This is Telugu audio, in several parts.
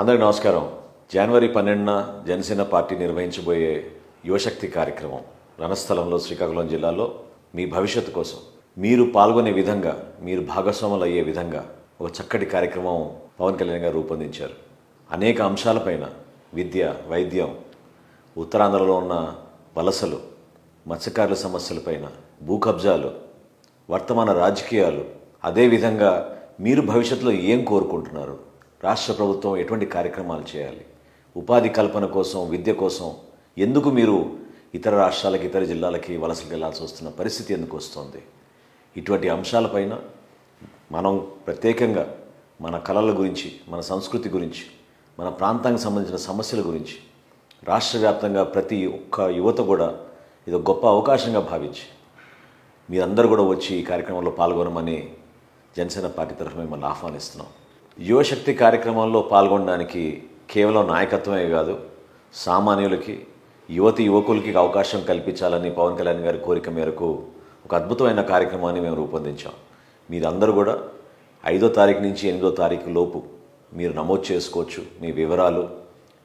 అందరికీ నమస్కారం జనవరి పన్నెండున జనసేన పార్టీ నిర్వహించబోయే యువశక్తి కార్యక్రమం రణస్థలంలో శ్రీకాకుళం జిల్లాలో మీ భవిష్యత్తు కోసం మీరు పాల్గొనే విధంగా మీరు భాగస్వాములు అయ్యే విధంగా ఒక చక్కటి కార్యక్రమం పవన్ కళ్యాణ్ గారు రూపొందించారు అనేక అంశాలపైన విద్య వైద్యం ఉత్తరాంధ్రలో ఉన్న వలసలు మత్స్యకారుల సమస్యలపైన భూ కబ్జాలు వర్తమాన రాజకీయాలు అదేవిధంగా మీరు భవిష్యత్తులో ఏం కోరుకుంటున్నారు రాష్ట్ర ప్రభుత్వం ఎటువంటి కార్యక్రమాలు చేయాలి ఉపాధి కల్పన కోసం విద్య కోసం ఎందుకు మీరు ఇతర రాష్ట్రాలకి ఇతర జిల్లాలకి వలసలు వెళ్లాల్సి వస్తున్న పరిస్థితి ఎందుకు వస్తుంది ఇటువంటి అంశాలపైన మనం ప్రత్యేకంగా మన కళల గురించి మన సంస్కృతి గురించి మన ప్రాంతానికి సంబంధించిన సమస్యల గురించి రాష్ట్ర వ్యాప్తంగా ప్రతి ఒక్క యువత కూడా ఇది గొప్ప అవకాశంగా భావించి మీరందరూ కూడా వచ్చి ఈ కార్యక్రమంలో పాల్గొనమని జనసేన పార్టీ తరఫున మిమ్మల్ని ఆహ్వానిస్తున్నాం యువశక్తి కార్యక్రమాల్లో పాల్గొనడానికి కేవలం నాయకత్వమే కాదు సామాన్యులకి యువతి యువకులకి అవకాశం కల్పించాలని పవన్ కళ్యాణ్ గారి కోరిక మేరకు ఒక అద్భుతమైన కార్యక్రమాన్ని మేము రూపొందించాం మీరందరూ కూడా ఐదో తారీఖు నుంచి ఎనిమిదో తారీఖు లోపు మీరు నమోదు చేసుకోవచ్చు మీ వివరాలు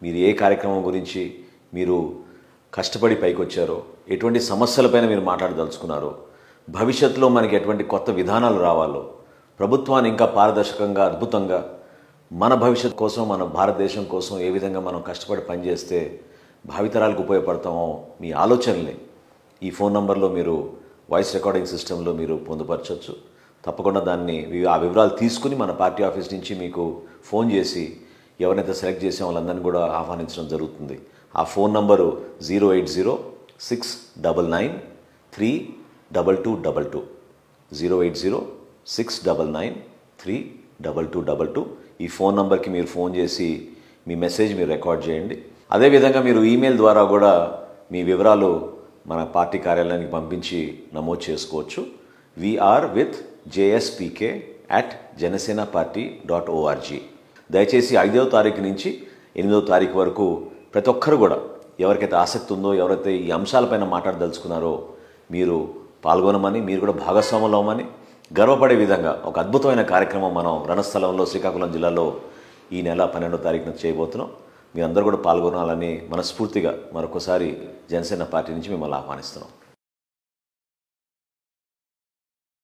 మీరు ఏ కార్యక్రమం గురించి మీరు కష్టపడి పైకి వచ్చారో ఎటువంటి సమస్యలపైన మీరు మాట్లాడదలుచుకున్నారో భవిష్యత్తులో మనకి ఎటువంటి కొత్త విధానాలు రావాలో ప్రభుత్వాన్ని ఇంకా పారదర్శకంగా అద్భుతంగా మన భవిష్యత్ కోసం మన భారతదేశం కోసం ఏ విధంగా మనం కష్టపడి పనిచేస్తే భావితరాలకు ఉపయోగపడతామో మీ ఆలోచనలే ఈ ఫోన్ నంబర్లో మీరు వాయిస్ రికార్డింగ్ సిస్టంలో మీరు పొందుపరచవచ్చు తప్పకుండా దాన్ని ఆ వివరాలు తీసుకుని మన పార్టీ ఆఫీస్ నుంచి మీకు ఫోన్ చేసి ఎవరైతే సెలెక్ట్ చేసే వాళ్ళందరినీ కూడా ఆహ్వానించడం జరుగుతుంది ఆ phone number zero eight zero six double nine three double two double two zero eight zero six double nine three double two double two ఈ ఫోన్ నంబర్కి మీరు ఫోన్ చేసి మీ మెసేజ్ మీరు రికార్డ్ చేయండి అదేవిధంగా మీరు ఈమెయిల్ ద్వారా కూడా మీ వివరాలు మన పార్టీ కార్యాలయానికి పంపించి నమోదు చేసుకోవచ్చు VR with JSPK at Janasena party dot ORG దయచేసి ఐదవ తారీఖు నుంచి ఎనిమిదవ తారీఖు వరకు ప్రతి ఒక్కరు కూడా ఎవరికైతే ఆసక్తి ఉందో ఎవరైతే ఈ అంశాలపైన మాట్లాడదలుచుకున్నారో మీరు పాల్గొనమని మీరు కూడా భాగస్వాములు అవ్వమని గర్వపడే విధంగా ఒక అద్భుతమైన కార్యక్రమం మనం రణస్థలంలో శ్రీకాకుళం జిల్లాలో ఈ నెల పన్నెండో తారీఖున చేయబోతున్నాం మీ అందరూ కూడా పాల్గొనాలని మనస్ఫూర్తిగా మరొకసారి జనసేన పార్టీ నుంచి మిమ్మల్ని ఆహ్వానిస్తున్నాం